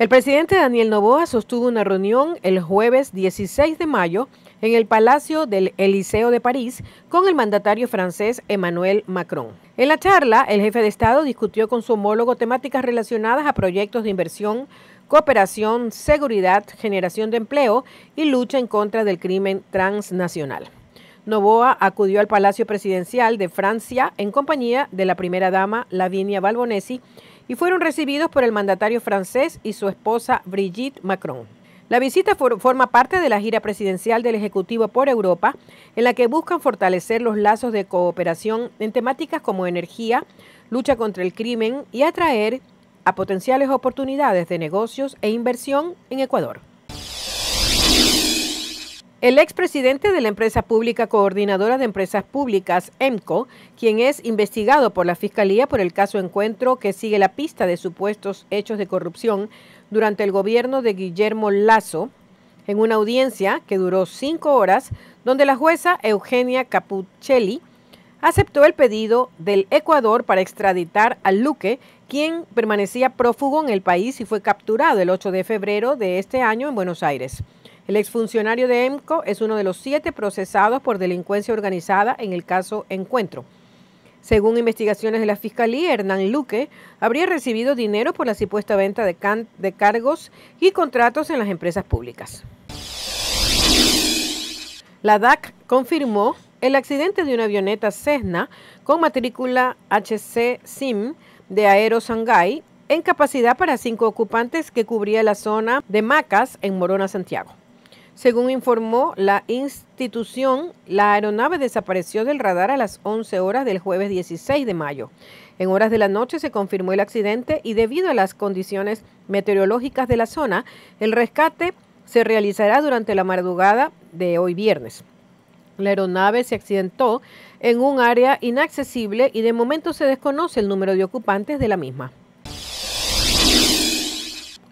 El presidente Daniel Novoa sostuvo una reunión el jueves 16 de mayo en el Palacio del Eliseo de París con el mandatario francés Emmanuel Macron. En la charla, el jefe de Estado discutió con su homólogo temáticas relacionadas a proyectos de inversión, cooperación, seguridad, generación de empleo y lucha en contra del crimen transnacional. Novoa acudió al Palacio Presidencial de Francia en compañía de la primera dama Lavinia Balbonesi y fueron recibidos por el mandatario francés y su esposa Brigitte Macron. La visita forma parte de la gira presidencial del Ejecutivo por Europa, en la que buscan fortalecer los lazos de cooperación en temáticas como energía, lucha contra el crimen y atraer a potenciales oportunidades de negocios e inversión en Ecuador. El expresidente de la empresa pública coordinadora de empresas públicas, EMCO, quien es investigado por la Fiscalía por el caso Encuentro que sigue la pista de supuestos hechos de corrupción durante el gobierno de Guillermo Lazo, en una audiencia que duró cinco horas, donde la jueza Eugenia Capuchelli aceptó el pedido del Ecuador para extraditar a Luque, quien permanecía prófugo en el país y fue capturado el 8 de febrero de este año en Buenos Aires. El exfuncionario de EMCO es uno de los siete procesados por delincuencia organizada en el caso Encuentro. Según investigaciones de la Fiscalía, Hernán Luque habría recibido dinero por la supuesta venta de, cargos y contratos en las empresas públicas. La DAC confirmó el accidente de una avioneta Cessna con matrícula HC SIM de Aero sangay en capacidad para cinco ocupantes que cubría la zona de Macas en Morona, Santiago. Según informó la institución, la aeronave desapareció del radar a las 11 horas del jueves 16 de mayo. En horas de la noche se confirmó el accidente y debido a las condiciones meteorológicas de la zona, el rescate se realizará durante la madrugada de hoy viernes. La aeronave se accidentó en un área inaccesible y de momento se desconoce el número de ocupantes de la misma.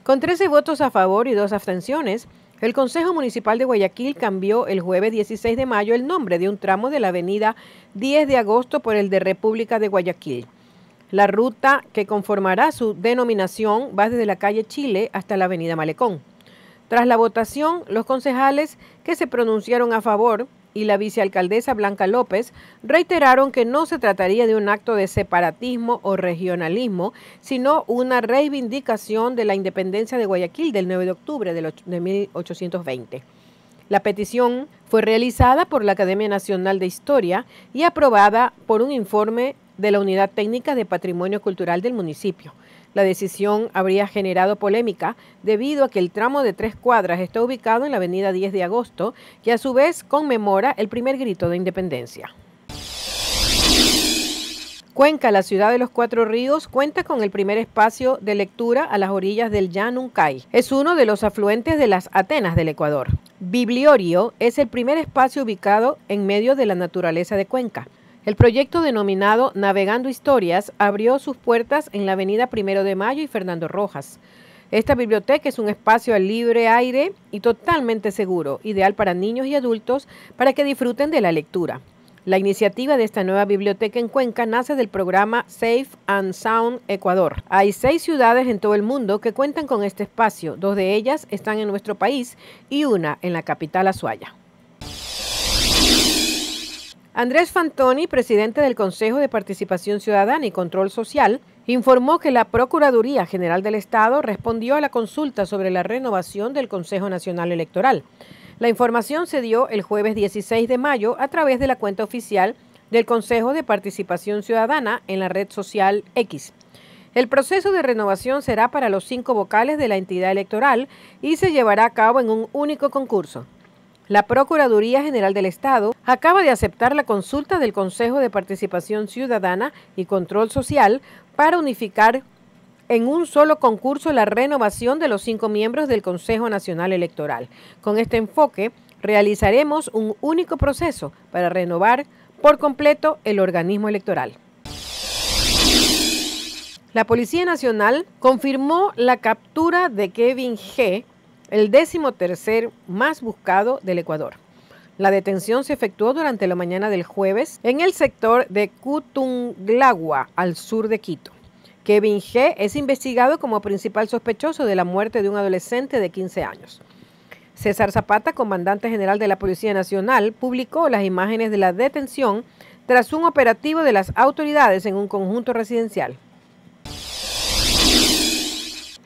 Con 13 votos a favor y dos abstenciones, el Consejo Municipal de Guayaquil cambió el jueves 16 de mayo el nombre de un tramo de la avenida 10 de agosto por el de República de Guayaquil. La ruta que conformará su denominación va desde la calle Chile hasta la avenida Malecón. Tras la votación, los concejales que se pronunciaron a favor y la vicealcaldesa Blanca López reiteraron que no se trataría de un acto de separatismo o regionalismo, sino una reivindicación de la independencia de Guayaquil del 9 de octubre de 1820. La petición fue realizada por la Academia Nacional de Historia y aprobada por un informe de la Unidad Técnica de Patrimonio Cultural del municipio. La decisión habría generado polémica debido a que el tramo de tres cuadras está ubicado en la avenida 10 de agosto, que a su vez conmemora el primer grito de independencia. Cuenca, la ciudad de los cuatro ríos, cuenta con el primer espacio de lectura a las orillas del Yanuncay. Es uno de los afluentes de las Atenas del Ecuador. Bibliorio es el primer espacio ubicado en medio de la naturaleza de Cuenca. El proyecto denominado Navegando Historias abrió sus puertas en la avenida Primero de Mayo y Fernando Rojas. Esta biblioteca es un espacio al libre aire y totalmente seguro, ideal para niños y adultos para que disfruten de la lectura. La iniciativa de esta nueva biblioteca en Cuenca nace del programa Safe and Sound Ecuador. Hay seis ciudades en todo el mundo que cuentan con este espacio, dos de ellas están en nuestro país y una en la capital Azuaya. Andrés Fantoni, presidente del Consejo de Participación Ciudadana y Control Social, informó que la Procuraduría General del Estado respondió a la consulta sobre la renovación del Consejo Nacional Electoral. La información se dio el jueves 16 de mayo a través de la cuenta oficial del Consejo de Participación Ciudadana en la red social X. El proceso de renovación será para los cinco vocales de la entidad electoral y se llevará a cabo en un único concurso. La Procuraduría General del Estado acaba de aceptar la consulta del Consejo de Participación Ciudadana y Control Social para unificar en un solo concurso la renovación de los cinco miembros del Consejo Nacional Electoral. Con este enfoque, realizaremos un único proceso para renovar por completo el organismo electoral. La Policía Nacional confirmó la captura de Kevin G., el décimo tercer más buscado del Ecuador. La detención se efectuó durante la mañana del jueves en el sector de Cutunglagua, al sur de Quito. Kevin G. es investigado como principal sospechoso de la muerte de un adolescente de 15 años. César Zapata, comandante general de la Policía Nacional, publicó las imágenes de la detención tras un operativo de las autoridades en un conjunto residencial.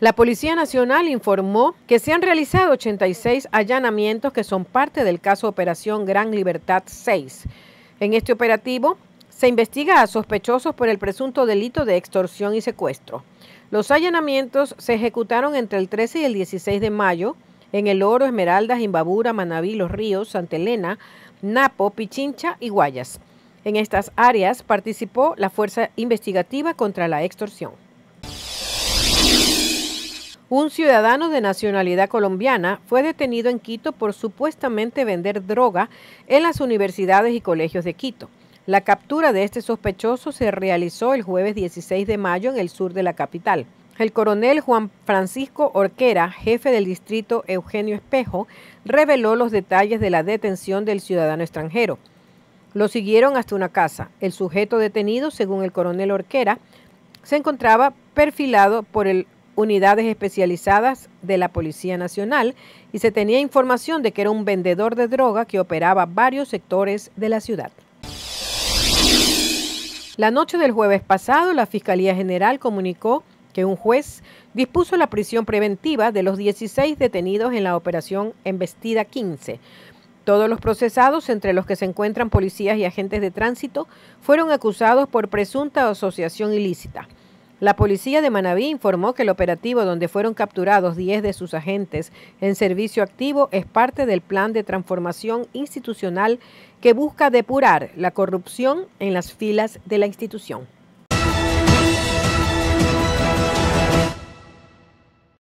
La Policía Nacional informó que se han realizado 86 allanamientos que son parte del caso Operación Gran Libertad 6. En este operativo se investiga a sospechosos por el presunto delito de extorsión y secuestro. Los allanamientos se ejecutaron entre el 13 y el 16 de mayo en El Oro, Esmeraldas, Imbabura, Manabí, Los Ríos, Santa Elena, Napo, Pichincha y Guayas. En estas áreas participó la Fuerza Investigativa contra la Extorsión. Un ciudadano de nacionalidad colombiana fue detenido en Quito por supuestamente vender droga en las universidades y colegios de Quito. La captura de este sospechoso se realizó el jueves 16 de mayo en el sur de la capital. El coronel Juan Francisco Orquera, jefe del distrito Eugenio Espejo, reveló los detalles de la detención del ciudadano extranjero. Lo siguieron hasta una casa. El sujeto detenido, según el coronel Orquera, se encontraba perfilado por el unidades especializadas de la Policía Nacional y se tenía información de que era un vendedor de droga que operaba varios sectores de la ciudad. La noche del jueves pasado, la Fiscalía General comunicó que un juez dispuso la prisión preventiva de los 16 detenidos en la operación Embestida 15. Todos los procesados, entre los que se encuentran policías y agentes de tránsito, fueron acusados por presunta asociación ilícita. La policía de Manabí informó que el operativo donde fueron capturados 10 de sus agentes en servicio activo es parte del plan de transformación institucional que busca depurar la corrupción en las filas de la institución.